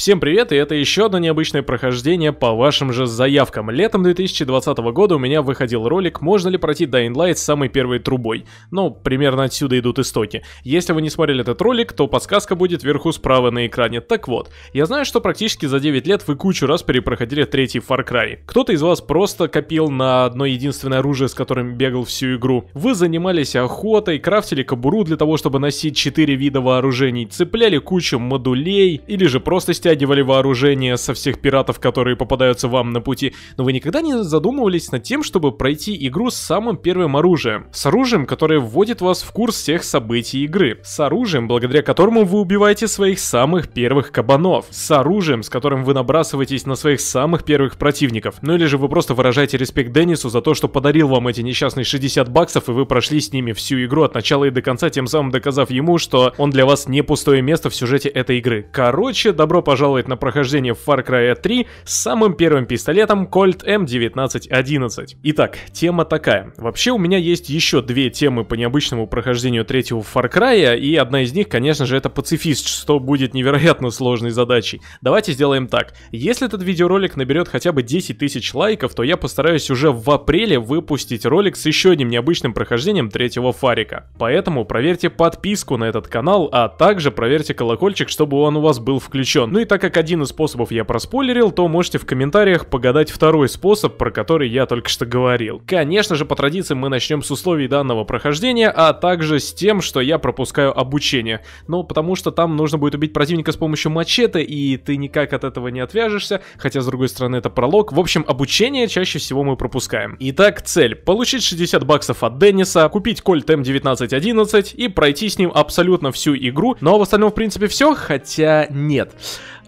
Всем привет, и это еще одно необычное прохождение по вашим же заявкам. Летом 2020 года у меня выходил ролик «Можно ли пройти Dying Light с самой первой трубой?». Ну, примерно отсюда идут истоки. Если вы не смотрели этот ролик, то подсказка будет вверху справа на экране. Так вот, я знаю, что практически за 9 лет вы кучу раз перепроходили третий Far Cry. Кто-то из вас просто копил на одно единственное оружие, с которым бегал всю игру. Вы занимались охотой, крафтили кобуру для того, чтобы носить 4 вида вооружений, цепляли кучу модулей, или же просто стянули стягивали вооружение со всех пиратов, которые попадаются вам на пути, но вы никогда не задумывались над тем, чтобы пройти игру с самым первым оружием. С оружием, которое вводит вас в курс всех событий игры. С оружием, благодаря которому вы убиваете своих самых первых кабанов. С оружием, с которым вы набрасываетесь на своих самых первых противников. Ну или же вы просто выражаете респект Деннису за то, что подарил вам эти несчастные 60 баксов, и вы прошли с ними всю игру от начала и до конца, тем самым доказав ему, что он для вас не пустое место в сюжете этой игры. Короче, добро пожаловать пожаловать на прохождение Far Cry 3 с самым первым пистолетом Colt M1911. Итак, тема такая. Вообще у меня есть еще две темы по необычному прохождению третьего Far Cry, и одна из них, конечно же, это пацифист, что будет невероятно сложной задачей. Давайте сделаем так. Если этот видеоролик наберет хотя бы 10 тысяч лайков, то я постараюсь уже в апреле выпустить ролик с еще одним необычным прохождением третьего Фарика. Поэтому проверьте подписку на этот канал, а также проверьте колокольчик, чтобы он у вас был включен. Ну ну и так как один из способов я проспойлерил, то можете в комментариях погадать второй способ, про который я только что говорил. Конечно же, по традиции мы начнем с условий данного прохождения, а также с тем, что я пропускаю обучение. Ну, потому что там нужно будет убить противника с помощью мачете, и ты никак от этого не отвяжешься, хотя, с другой стороны, это пролог. В общем, обучение чаще всего мы пропускаем. Итак, цель. Получить 60 баксов от Денниса, купить Кольт М1911 и пройти с ним абсолютно всю игру, но ну, а в остальном, в принципе, все, хотя нет.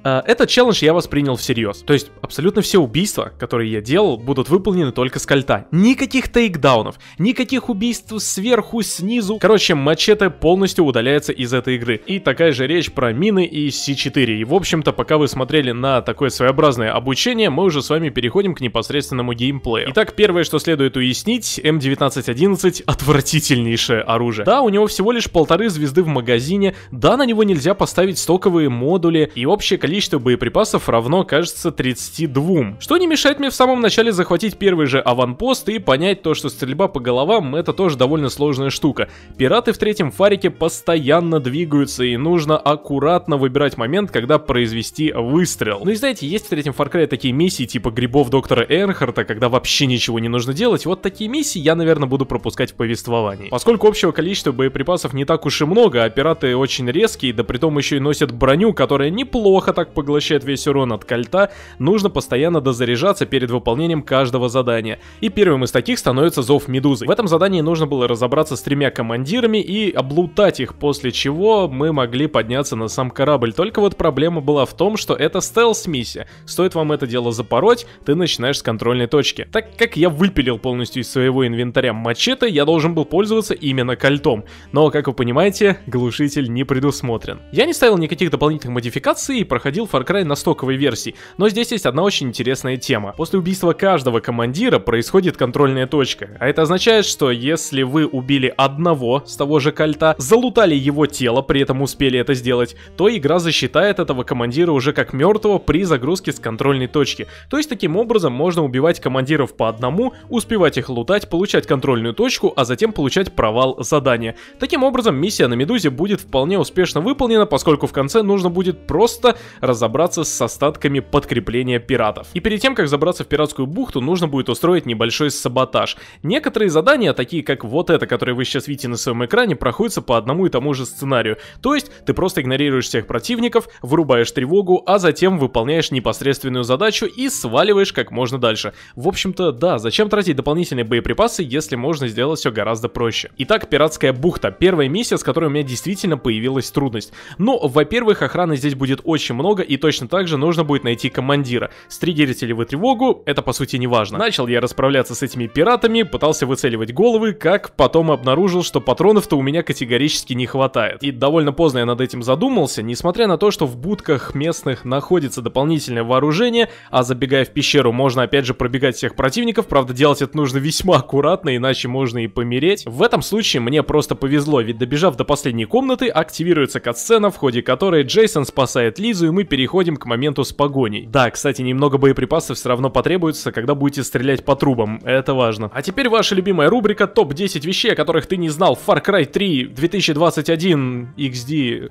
Э, этот челлендж я воспринял всерьез. То есть абсолютно все убийства, которые я делал, будут выполнены только с кольта. Никаких тейкдаунов, никаких убийств сверху, снизу. Короче, мачете полностью удаляется из этой игры. И такая же речь про мины и C4. И в общем-то, пока вы смотрели на такое своеобразное обучение, мы уже с вами переходим к непосредственному геймплею. Итак, первое, что следует уяснить, М1911 эм отвратительнейшее оружие. Да, у него всего лишь полторы звезды в магазине, да, на него нельзя поставить стоковые модули и общее количество количество боеприпасов равно, кажется, 32. Что не мешает мне в самом начале захватить первый же аванпост и понять то, что стрельба по головам это тоже довольно сложная штука. Пираты в третьем фарике постоянно двигаются и нужно аккуратно выбирать момент, когда произвести выстрел. Ну и знаете, есть в третьем Far Cry такие миссии типа грибов доктора Эрнхарта, когда вообще ничего не нужно делать, вот такие миссии я, наверное, буду пропускать в повествовании. Поскольку общего количества боеприпасов не так уж и много, а пираты очень резкие, да притом еще и носят броню, которая неплохо так так поглощает весь урон от кольта, нужно постоянно дозаряжаться перед выполнением каждого задания. И первым из таких становится Зов Медузы. В этом задании нужно было разобраться с тремя командирами и облутать их, после чего мы могли подняться на сам корабль. Только вот проблема была в том, что это стелс-миссия. Стоит вам это дело запороть, ты начинаешь с контрольной точки. Так как я выпилил полностью из своего инвентаря мачете, я должен был пользоваться именно кольтом. Но, как вы понимаете, глушитель не предусмотрен. Я не ставил никаких дополнительных модификаций и проходил выходил Far Cry на стоковой версии, но здесь есть одна очень интересная тема. После убийства каждого командира происходит контрольная точка, а это означает, что если вы убили одного с того же кольта, залутали его тело, при этом успели это сделать, то игра засчитает этого командира уже как мертвого при загрузке с контрольной точки. То есть таким образом можно убивать командиров по одному, успевать их лутать, получать контрольную точку, а затем получать провал задания. Таким образом миссия на Медузе будет вполне успешно выполнена, поскольку в конце нужно будет просто разобраться с остатками подкрепления пиратов. И перед тем, как забраться в пиратскую бухту, нужно будет устроить небольшой саботаж. Некоторые задания, такие как вот это, которое вы сейчас видите на своем экране, проходятся по одному и тому же сценарию. То есть ты просто игнорируешь всех противников, вырубаешь тревогу, а затем выполняешь непосредственную задачу и сваливаешь как можно дальше. В общем-то, да, зачем тратить дополнительные боеприпасы, если можно сделать все гораздо проще. Итак, пиратская бухта. Первая миссия, с которой у меня действительно появилась трудность. Но ну, во-первых, охраны здесь будет очень много, много, и точно так же нужно будет найти командира. Стригерите ли вы тревогу, это по сути не важно. Начал я расправляться с этими пиратами, пытался выцеливать головы, как потом обнаружил, что патронов-то у меня категорически не хватает. И довольно поздно я над этим задумался, несмотря на то, что в будках местных находится дополнительное вооружение, а забегая в пещеру можно опять же пробегать всех противников, правда делать это нужно весьма аккуратно, иначе можно и помереть. В этом случае мне просто повезло, ведь добежав до последней комнаты, активируется катсцена, в ходе которой Джейсон спасает Лизу и мы переходим к моменту с погоней. Да, кстати, немного боеприпасов все равно потребуется, когда будете стрелять по трубам, это важно. А теперь ваша любимая рубрика «Топ-10 вещей, о которых ты не знал» Far Cry 3 2021 XD.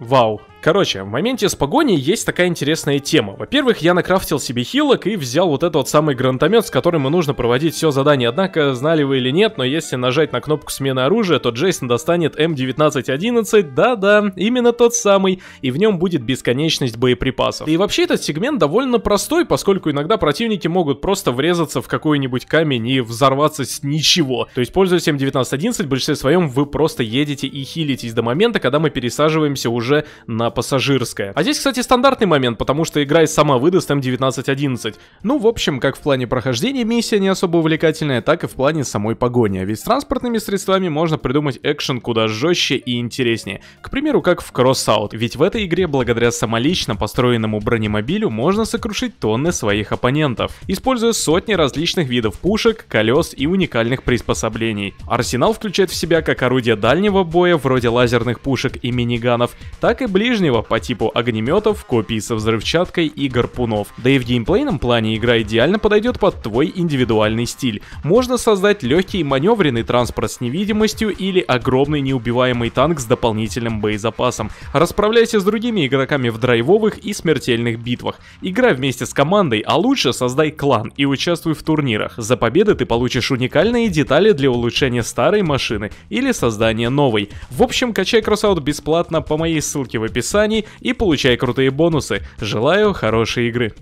Вау. Короче, в моменте с погоней есть такая интересная тема. Во-первых, я накрафтил себе хилок и взял вот этот вот самый гранатомет, с которым и нужно проводить все задание. Однако, знали вы или нет, но если нажать на кнопку смены оружия, то Джейсон достанет М1911, да-да, именно тот самый, и в нем будет бесконечность боеприпасов. И вообще этот сегмент довольно простой, поскольку иногда противники могут просто врезаться в какой-нибудь камень и взорваться с ничего. То есть, пользуясь М1911, в большинстве своем вы просто едете и хилитесь до момента, когда мы пересаживаемся уже на пассажирская. А здесь, кстати, стандартный момент, потому что игра и сама выдаст М1911. Эм ну, в общем, как в плане прохождения миссия не особо увлекательная, так и в плане самой погони. А ведь с транспортными средствами можно придумать экшен куда жестче и интереснее. К примеру, как в Crossout. Ведь в этой игре, благодаря самолично построенному бронемобилю, можно сокрушить тонны своих оппонентов, используя сотни различных видов пушек, колес и уникальных приспособлений. Арсенал включает в себя как орудия дальнего боя, вроде лазерных пушек и миниганов, так и ближнего ближнего по типу огнеметов, копий со взрывчаткой и гарпунов. Да и в геймплейном плане игра идеально подойдет под твой индивидуальный стиль. Можно создать легкий маневренный транспорт с невидимостью или огромный неубиваемый танк с дополнительным боезапасом. Расправляйся с другими игроками в драйвовых и смертельных битвах. Играй вместе с командой, а лучше создай клан и участвуй в турнирах. За победы ты получишь уникальные детали для улучшения старой машины или создания новой. В общем, качай Crossout бесплатно по моей ссылке в описании описании и получай крутые бонусы. Желаю хорошей игры.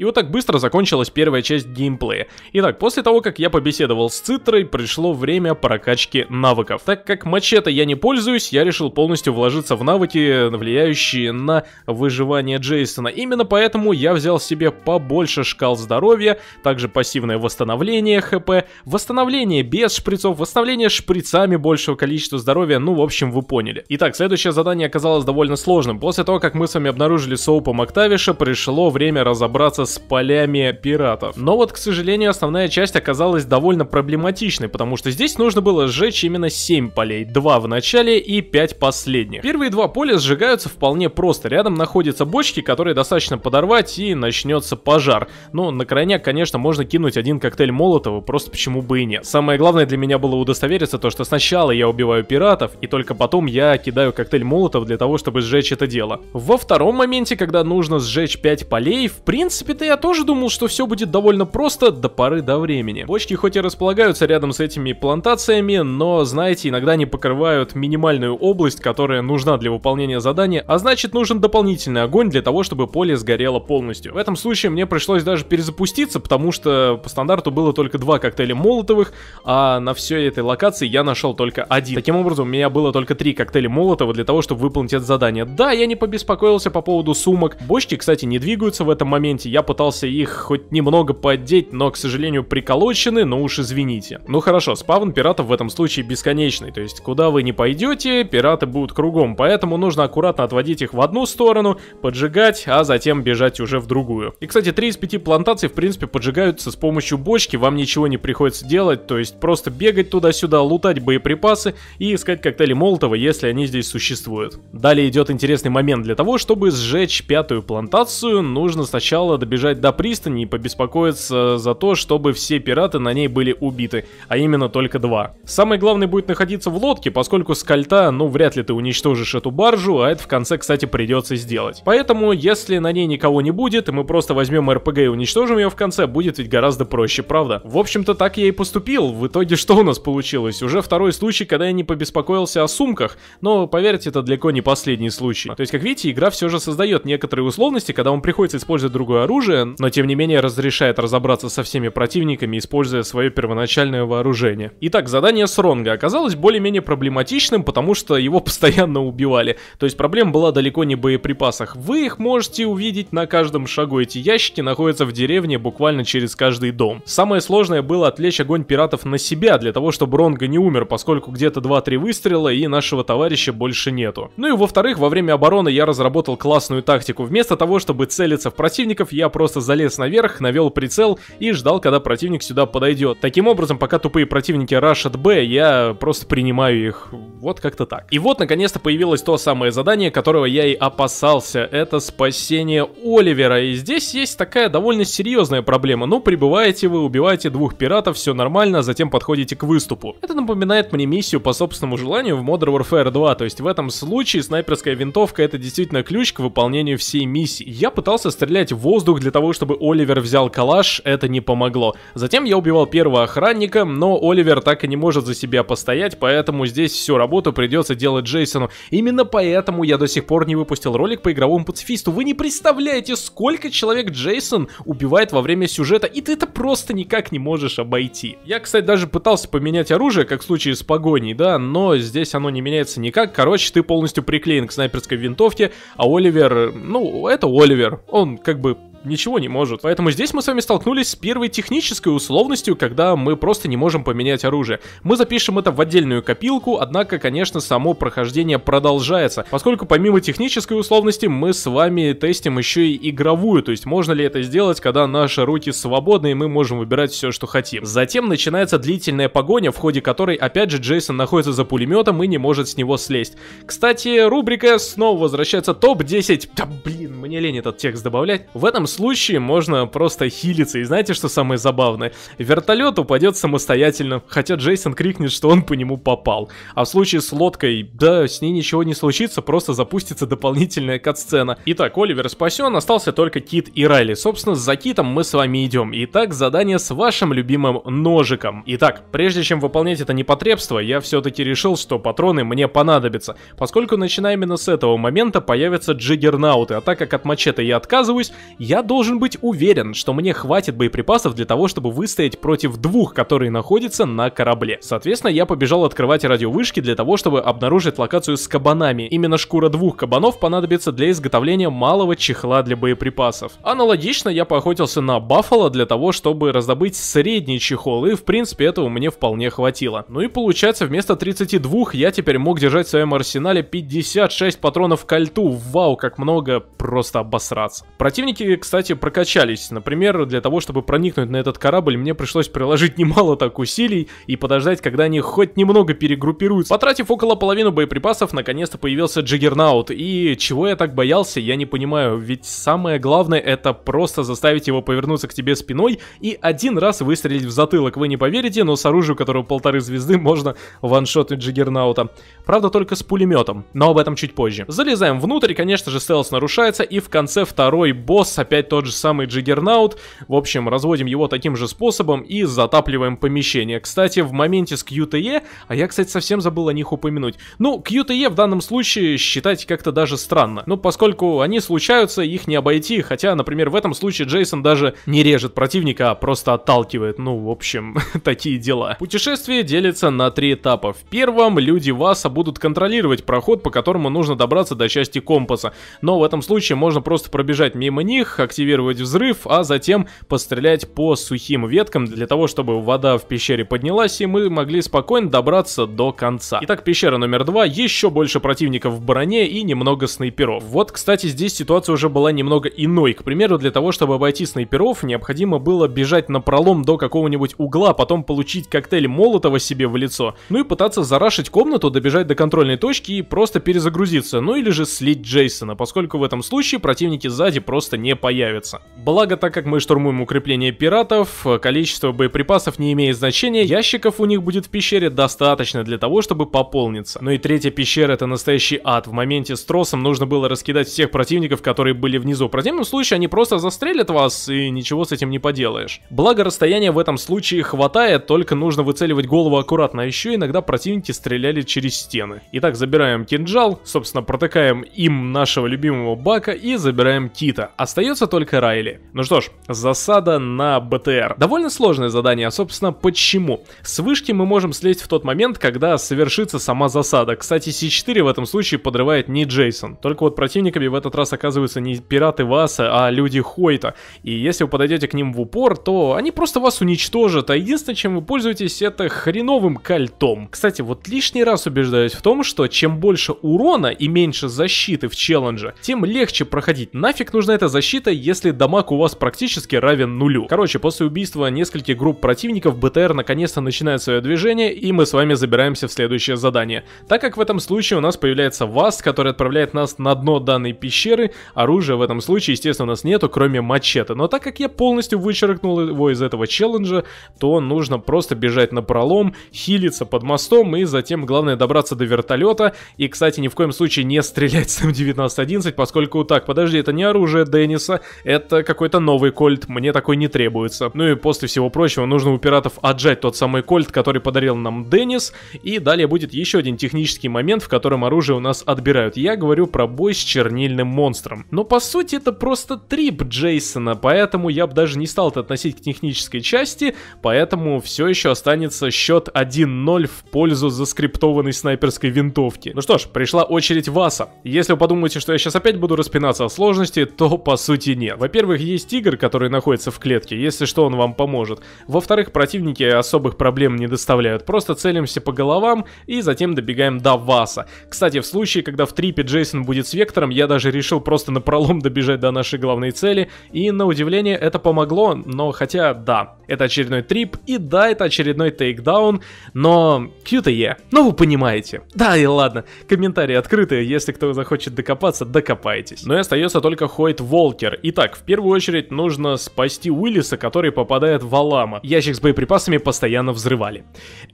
И вот так быстро закончилась первая часть геймплея. Итак, после того, как я побеседовал с Цитрой, пришло время прокачки навыков. Так как мачете я не пользуюсь, я решил полностью вложиться в навыки, влияющие на выживание Джейсона. Именно поэтому я взял себе побольше шкал здоровья, также пассивное восстановление хп, восстановление без шприцов, восстановление шприцами большего количества здоровья, ну в общем вы поняли. Итак, следующее задание оказалось довольно сложным. После того, как мы с вами обнаружили соупа Мактавиша, пришло время разобраться с полями пиратов. Но вот, к сожалению, основная часть оказалась довольно проблематичной, потому что здесь нужно было сжечь именно 7 полей, 2 в начале и 5 последних. Первые два поля сжигаются вполне просто, рядом находятся бочки, которые достаточно подорвать и начнется пожар. Но на крайняк, конечно, можно кинуть один коктейль Молотова, просто почему бы и нет. Самое главное для меня было удостовериться то, что сначала я убиваю пиратов, и только потом я кидаю коктейль Молотов для того, чтобы сжечь это дело. Во втором моменте, когда нужно сжечь 5 полей, в принципе, вообще я тоже думал, что все будет довольно просто до поры до времени. Бочки хоть и располагаются рядом с этими плантациями, но, знаете, иногда не покрывают минимальную область, которая нужна для выполнения задания, а значит нужен дополнительный огонь для того, чтобы поле сгорело полностью. В этом случае мне пришлось даже перезапуститься, потому что по стандарту было только два коктейля молотовых, а на всей этой локации я нашел только один. Таким образом, у меня было только три коктейля молотова для того, чтобы выполнить это задание. Да, я не побеспокоился по поводу сумок. Бочки, кстати, не двигаются в этом моменте. Я пытался их хоть немного поддеть, но, к сожалению, приколочены, но ну уж извините. Ну хорошо, спавн пиратов в этом случае бесконечный, то есть куда вы не пойдете, пираты будут кругом, поэтому нужно аккуратно отводить их в одну сторону, поджигать, а затем бежать уже в другую. И, кстати, 3 из 5 плантаций, в принципе, поджигаются с помощью бочки, вам ничего не приходится делать, то есть просто бегать туда-сюда, лутать боеприпасы и искать коктейли Молотова, если они здесь существуют. Далее идет интересный момент. Для того, чтобы сжечь пятую плантацию, нужно сначала добиваться добежать до пристани и побеспокоиться за то, чтобы все пираты на ней были убиты, а именно только два. Самый главный будет находиться в лодке, поскольку с кольта, ну вряд ли ты уничтожишь эту баржу, а это в конце, кстати, придется сделать. Поэтому, если на ней никого не будет, и мы просто возьмем РПГ и уничтожим ее в конце, будет ведь гораздо проще, правда? В общем-то, так я и поступил. В итоге что у нас получилось? Уже второй случай, когда я не побеспокоился о сумках, но, поверьте, это далеко не последний случай. То есть, как видите, игра все же создает некоторые условности, когда вам приходится использовать другое оружие, оружие, но тем не менее разрешает разобраться со всеми противниками, используя свое первоначальное вооружение. Итак, задание Сронга оказалось более-менее проблематичным, потому что его постоянно убивали. То есть проблема была далеко не в боеприпасах. Вы их можете увидеть на каждом шагу. Эти ящики находятся в деревне буквально через каждый дом. Самое сложное было отвлечь огонь пиратов на себя, для того, чтобы Ронга не умер, поскольку где-то 2-3 выстрела и нашего товарища больше нету. Ну и во-вторых, во время обороны я разработал классную тактику. Вместо того, чтобы целиться в противников, я просто залез наверх, навел прицел и ждал, когда противник сюда подойдет. Таким образом, пока тупые противники рашат Б, я просто принимаю их. Вот как-то так. И вот, наконец-то, появилось то самое задание, которого я и опасался. Это спасение Оливера. И здесь есть такая довольно серьезная проблема. Ну, прибываете вы, убиваете двух пиратов, все нормально, а затем подходите к выступу. Это напоминает мне миссию по собственному желанию в Modern Warfare 2. То есть в этом случае снайперская винтовка это действительно ключ к выполнению всей миссии. Я пытался стрелять в воздух для того, чтобы Оливер взял калаш, это не помогло. Затем я убивал первого охранника, но Оливер так и не может за себя постоять, поэтому здесь всю работу придется делать Джейсону. Именно поэтому я до сих пор не выпустил ролик по игровому пацифисту. Вы не представляете, сколько человек Джейсон убивает во время сюжета, и ты это просто никак не можешь обойти. Я, кстати, даже пытался поменять оружие, как в случае с погоней, да, но здесь оно не меняется никак. Короче, ты полностью приклеен к снайперской винтовке, а Оливер, ну, это Оливер. Он как бы ничего не может. Поэтому здесь мы с вами столкнулись с первой технической условностью, когда мы просто не можем поменять оружие. Мы запишем это в отдельную копилку, однако, конечно, само прохождение продолжается, поскольку помимо технической условности мы с вами тестим еще и игровую, то есть можно ли это сделать, когда наши руки свободны и мы можем выбирать все, что хотим. Затем начинается длительная погоня, в ходе которой, опять же, Джейсон находится за пулеметом и не может с него слезть. Кстати, рубрика снова возвращается топ-10. Да блин, мне лень этот текст добавлять. В этом случае можно просто хилиться. И знаете, что самое забавное? Вертолет упадет самостоятельно, хотя Джейсон крикнет, что он по нему попал. А в случае с лодкой, да, с ней ничего не случится, просто запустится дополнительная катсцена. Итак, Оливер спасен, остался только Кит и Райли. Собственно, за Китом мы с вами идем. Итак, задание с вашим любимым ножиком. Итак, прежде чем выполнять это непотребство, я все-таки решил, что патроны мне понадобятся, поскольку начиная именно с этого момента появятся джиггернауты, а так как от мачете я отказываюсь, я должен быть уверен, что мне хватит боеприпасов для того, чтобы выстоять против двух, которые находятся на корабле. Соответственно, я побежал открывать радиовышки для того, чтобы обнаружить локацию с кабанами. Именно шкура двух кабанов понадобится для изготовления малого чехла для боеприпасов. Аналогично я поохотился на Баффало для того, чтобы раздобыть средний чехол, и в принципе этого мне вполне хватило. Ну и получается, вместо 32 я теперь мог держать в своем арсенале 56 патронов кольту. Вау, как много, просто обосраться. Противники, кстати, кстати, прокачались. Например, для того, чтобы проникнуть на этот корабль, мне пришлось приложить немало так усилий и подождать, когда они хоть немного перегруппируются. Потратив около половины боеприпасов, наконец-то появился Джиггернаут. И чего я так боялся, я не понимаю. Ведь самое главное это просто заставить его повернуться к тебе спиной и один раз выстрелить в затылок. Вы не поверите, но с оружием, которого полторы звезды, можно ваншотнуть Джиггернаута. Правда, только с пулеметом, но об этом чуть позже. Залезаем внутрь, конечно же, стелс нарушается, и в конце второй босс опять опять тот же самый джиггернаут. В общем, разводим его таким же способом и затапливаем помещение. Кстати, в моменте с QTE, а я, кстати, совсем забыл о них упомянуть. Ну, QTE в данном случае считать как-то даже странно. Ну, поскольку они случаются, их не обойти, хотя, например, в этом случае Джейсон даже не режет противника, а просто отталкивает. Ну, в общем, такие дела. Путешествие делится на три этапа. В первом люди Васа будут контролировать проход, по которому нужно добраться до части компаса. Но в этом случае можно просто пробежать мимо них, а активировать взрыв, а затем пострелять по сухим веткам для того, чтобы вода в пещере поднялась и мы могли спокойно добраться до конца. Итак, пещера номер два, еще больше противников в броне и немного снайперов. Вот, кстати, здесь ситуация уже была немного иной. К примеру, для того, чтобы обойти снайперов, необходимо было бежать на пролом до какого-нибудь угла, потом получить коктейль молотого себе в лицо, ну и пытаться зарашить комнату, добежать до контрольной точки и просто перезагрузиться, ну или же слить Джейсона, поскольку в этом случае противники сзади просто не появятся появится. Благо, так как мы штурмуем укрепление пиратов, э, количество боеприпасов не имеет значения, ящиков у них будет в пещере достаточно для того, чтобы пополниться. Но ну и третья пещера это настоящий ад. В моменте с тросом нужно было раскидать всех противников, которые были внизу. В противном случае они просто застрелят вас и ничего с этим не поделаешь. Благо, расстояния в этом случае хватает, только нужно выцеливать голову аккуратно, а еще иногда противники стреляли через стены. Итак, забираем кинжал, собственно, протыкаем им нашего любимого бака и забираем кита. Остается остается только Райли. Ну что ж, засада на БТР. Довольно сложное задание, а собственно почему? С вышки мы можем слезть в тот момент, когда совершится сама засада. Кстати, С4 в этом случае подрывает не Джейсон. Только вот противниками в этот раз оказываются не пираты Васа, а люди Хойта. И если вы подойдете к ним в упор, то они просто вас уничтожат, а единственное, чем вы пользуетесь, это хреновым кольтом. Кстати, вот лишний раз убеждаюсь в том, что чем больше урона и меньше защиты в челлендже, тем легче проходить. Нафиг нужна эта защита, эффекта, если дамаг у вас практически равен нулю. Короче, после убийства нескольких групп противников БТР наконец-то начинает свое движение, и мы с вами забираемся в следующее задание. Так как в этом случае у нас появляется ВАС, который отправляет нас на дно данной пещеры, оружия в этом случае, естественно, у нас нету, кроме мачете. Но так как я полностью вычеркнул его из этого челленджа, то нужно просто бежать на пролом, хилиться под мостом и затем, главное, добраться до вертолета. И, кстати, ни в коем случае не стрелять с М1911, поскольку так, подожди, это не оружие Денниса, это какой-то новый кольт, мне такой не требуется. Ну и после всего прочего, нужно у пиратов отжать тот самый кольт, который подарил нам Деннис, и далее будет еще один технический момент, в котором оружие у нас отбирают. Я говорю про бой с чернильным монстром. Но по сути это просто трип Джейсона, поэтому я бы даже не стал это относить к технической части, поэтому все еще останется счет 1-0 в пользу заскриптованной снайперской винтовки. Ну что ж, пришла очередь Васа. Если вы подумаете, что я сейчас опять буду распинаться о сложности, то по сути стене. Во-первых, есть тигр, который находится в клетке, если что, он вам поможет. Во-вторых, противники особых проблем не доставляют, просто целимся по головам и затем добегаем до Васа. Кстати, в случае, когда в трипе Джейсон будет с Вектором, я даже решил просто на пролом добежать до нашей главной цели, и на удивление это помогло, но хотя да, это очередной трип, и да, это очередной тейкдаун, но е. ну вы понимаете. Да и ладно, комментарии открыты, если кто захочет докопаться, докопайтесь. Но и остается только Хойт Волкер, Итак, в первую очередь нужно спасти Уиллиса, который попадает в Алама. Ящик с боеприпасами постоянно взрывали.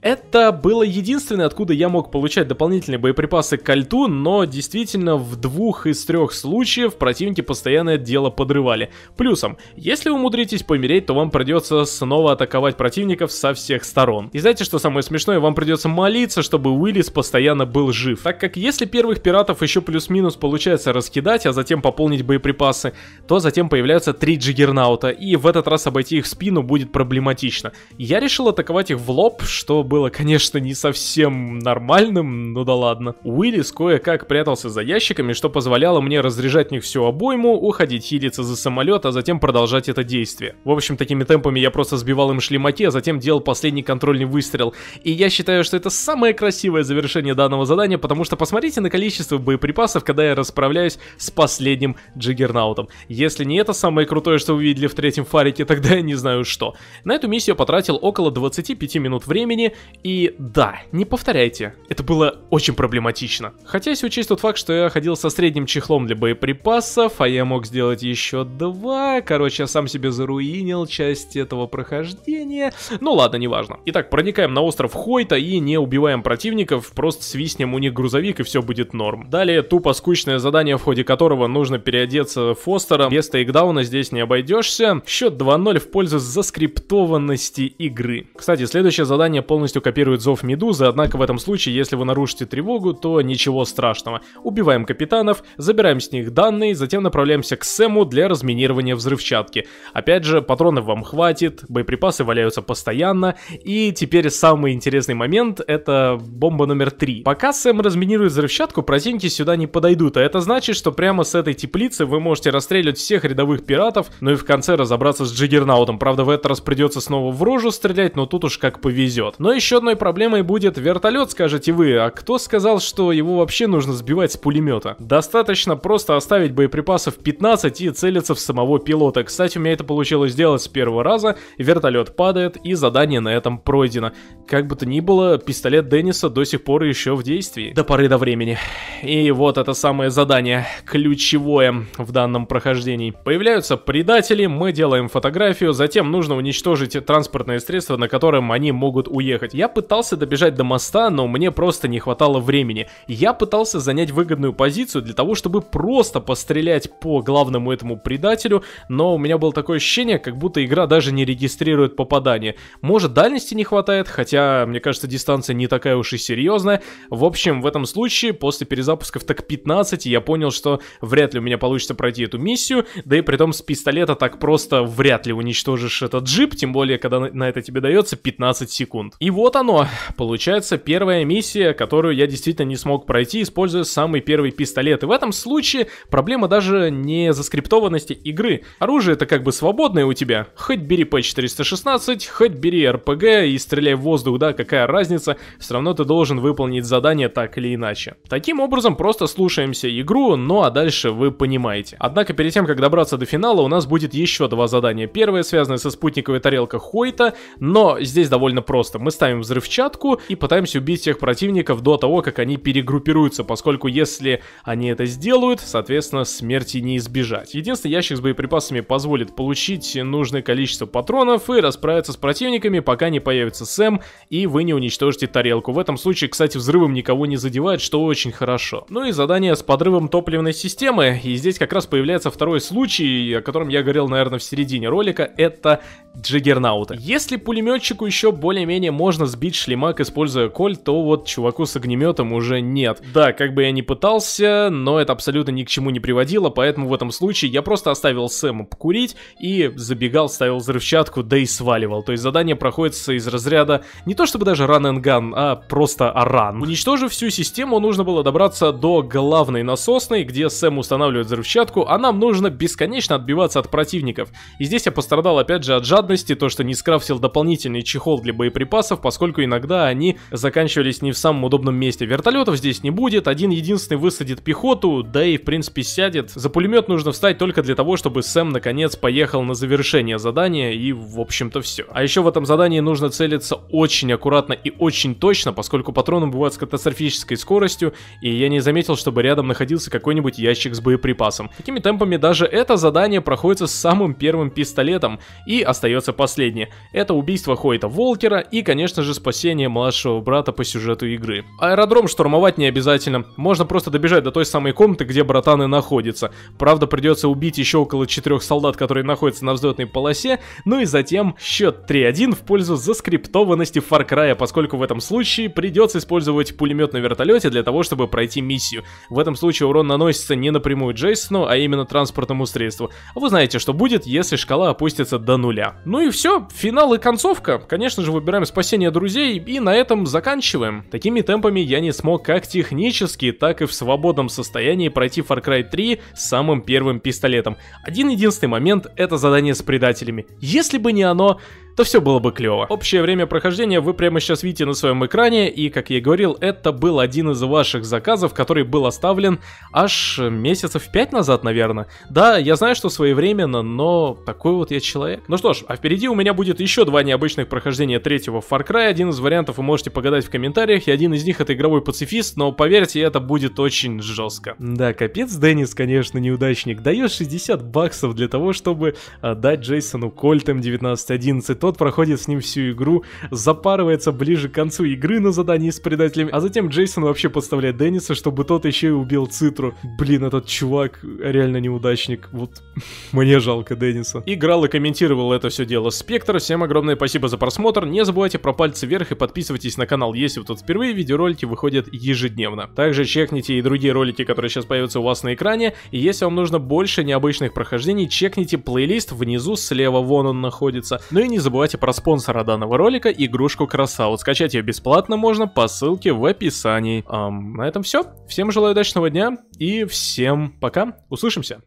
Это было единственное, откуда я мог получать дополнительные боеприпасы к кольту, но действительно в двух из трех случаев противники постоянно это дело подрывали. Плюсом, если вы умудритесь помереть, то вам придется снова атаковать противников со всех сторон. И знаете, что самое смешное? Вам придется молиться, чтобы Уиллис постоянно был жив. Так как если первых пиратов еще плюс-минус получается раскидать, а затем пополнить боеприпасы, то затем появляются три джиггернаута, и в этот раз обойти их в спину будет проблематично. Я решил атаковать их в лоб, что было, конечно, не совсем нормальным, но да ладно. Уиллис кое-как прятался за ящиками, что позволяло мне разряжать них всю обойму, уходить хилиться за самолет, а затем продолжать это действие. В общем, такими темпами я просто сбивал им шлемаки, а затем делал последний контрольный выстрел. И я считаю, что это самое красивое завершение данного задания, потому что посмотрите на количество боеприпасов, когда я расправляюсь с последним джиггернаутом. Если не это самое крутое, что вы видели в третьем фарике, тогда я не знаю что. На эту миссию я потратил около 25 минут времени, и да, не повторяйте, это было очень проблематично. Хотя, если учесть тот факт, что я ходил со средним чехлом для боеприпасов, а я мог сделать еще два, короче, я сам себе заруинил часть этого прохождения. Ну ладно, неважно. Итак, проникаем на остров Хойта и не убиваем противников, просто свистнем у них грузовик и все будет норм. Далее тупо скучное задание, в ходе которого нужно переодеться Фостером без тейкдауна здесь не обойдешься. Счет 2-0 в пользу заскриптованности игры. Кстати, следующее задание полностью копирует зов Медузы, однако в этом случае, если вы нарушите тревогу, то ничего страшного. Убиваем капитанов, забираем с них данные, затем направляемся к Сэму для разминирования взрывчатки. Опять же, патронов вам хватит, боеприпасы валяются постоянно, и теперь самый интересный момент — это бомба номер 3. Пока Сэм разминирует взрывчатку, противники сюда не подойдут, а это значит, что прямо с этой теплицы вы можете расстреливать всех рядовых пиратов, ну и в конце разобраться с Джиггернаутом. Правда, в этот раз придется снова в рожу стрелять, но тут уж как повезет. Но еще одной проблемой будет вертолет, скажете вы. А кто сказал, что его вообще нужно сбивать с пулемета? Достаточно просто оставить боеприпасов 15 и целиться в самого пилота. Кстати, у меня это получилось сделать с первого раза. Вертолет падает и задание на этом пройдено. Как бы то ни было, пистолет Денниса до сих пор еще в действии. До поры до времени. И вот это самое задание, ключевое в данном прохождении нахождений. Появляются предатели, мы делаем фотографию, затем нужно уничтожить транспортное средство, на котором они могут уехать. Я пытался добежать до моста, но мне просто не хватало времени. Я пытался занять выгодную позицию для того, чтобы просто пострелять по главному этому предателю, но у меня было такое ощущение, как будто игра даже не регистрирует попадание. Может дальности не хватает, хотя, мне кажется, дистанция не такая уж и серьезная. В общем, в этом случае, после перезапусков так 15, я понял, что вряд ли у меня получится пройти эту миссию, скоростью, да и при том с пистолета так просто вряд ли уничтожишь этот джип, тем более, когда на это тебе дается 15 секунд. И вот оно, получается первая миссия, которую я действительно не смог пройти, используя самый первый пистолет. И в этом случае проблема даже не заскриптованности игры. Оружие это как бы свободное у тебя. Хоть бери P416, хоть бери РПГ и стреляй в воздух, да, какая разница, все равно ты должен выполнить задание так или иначе. Таким образом, просто слушаемся игру, ну а дальше вы понимаете. Однако перед тем, как добраться до финала, у нас будет еще два задания. Первое связано со спутниковой тарелкой Хойта, но здесь довольно просто. Мы ставим взрывчатку и пытаемся убить всех противников до того, как они перегруппируются, поскольку если они это сделают, соответственно, смерти не избежать. Единственный ящик с боеприпасами позволит получить нужное количество патронов и расправиться с противниками, пока не появится Сэм и вы не уничтожите тарелку. В этом случае, кстати, взрывом никого не задевает, что очень хорошо. Ну и задание с подрывом топливной системы, и здесь как раз появляется второй второй случай, о котором я говорил, наверное, в середине ролика, это Джиггернаута. Если пулеметчику еще более-менее можно сбить шлемак, используя коль, то вот чуваку с огнеметом уже нет. Да, как бы я ни пытался, но это абсолютно ни к чему не приводило, поэтому в этом случае я просто оставил Сэма покурить и забегал, ставил взрывчатку, да и сваливал. То есть задание проходится из разряда не то чтобы даже run and gun, а просто аран. Уничтожив всю систему, нужно было добраться до главной насосной, где Сэм устанавливает взрывчатку, а нам нужно можно бесконечно отбиваться от противников. И здесь я пострадал опять же от жадности, то что не скрафтил дополнительный чехол для боеприпасов, поскольку иногда они заканчивались не в самом удобном месте. Вертолетов здесь не будет, один единственный высадит пехоту, да и в принципе сядет. За пулемет нужно встать только для того, чтобы Сэм наконец поехал на завершение задания и в общем-то все. А еще в этом задании нужно целиться очень аккуратно и очень точно, поскольку патроны бывают с катастрофической скоростью, и я не заметил, чтобы рядом находился какой-нибудь ящик с боеприпасом. Такими темпами даже же это задание проходится с самым первым пистолетом и остается последнее. Это убийство Хойта Волкера и, конечно же, спасение младшего брата по сюжету игры. Аэродром штурмовать не обязательно, можно просто добежать до той самой комнаты, где братаны находятся. Правда, придется убить еще около четырех солдат, которые находятся на взлетной полосе, ну и затем счет 3-1 в пользу заскриптованности Far Cry, поскольку в этом случае придется использовать пулемет на вертолете для того, чтобы пройти миссию. В этом случае урон наносится не напрямую Джейсону, а именно транспорт транспортному средству. Вы знаете, что будет, если шкала опустится до нуля. Ну и все, финал и концовка. Конечно же, выбираем спасение друзей и на этом заканчиваем. Такими темпами я не смог как технически, так и в свободном состоянии пройти Far Cry 3 с самым первым пистолетом. Один единственный момент — это задание с предателями. Если бы не оно, то все было бы клево. Общее время прохождения вы прямо сейчас видите на своем экране, и, как я и говорил, это был один из ваших заказов, который был оставлен аж месяцев пять назад, наверное. Да, я знаю, что своевременно, но такой вот я человек. Ну что ж, а впереди у меня будет еще два необычных прохождения третьего Far Cry. Один из вариантов вы можете погадать в комментариях, и один из них это игровой пацифист, но поверьте, это будет очень жестко. Да, капец, Деннис, конечно, неудачник. Дает 60 баксов для того, чтобы а, дать Джейсону Кольтом 1911. Тот проходит с ним всю игру, запарывается ближе к концу игры на задании с предателями, а затем Джейсон вообще подставляет Денниса, чтобы тот еще и убил Цитру. Блин, этот чувак реально неудачник. Вот мне жалко Денниса. Играл и комментировал это все дело Спектр. Всем огромное спасибо за просмотр. Не забывайте про пальцы вверх и подписывайтесь на канал, если вы тут впервые. Видеоролики выходят ежедневно. Также чекните и другие ролики, которые сейчас появятся у вас на экране. И если вам нужно больше необычных прохождений, чекните плейлист внизу слева, вон он находится. Ну и не забывайте забывайте про спонсора данного ролика, игрушку Красаут. Скачать ее бесплатно можно по ссылке в описании. Эм, на этом все. Всем желаю удачного дня и всем пока. Услышимся.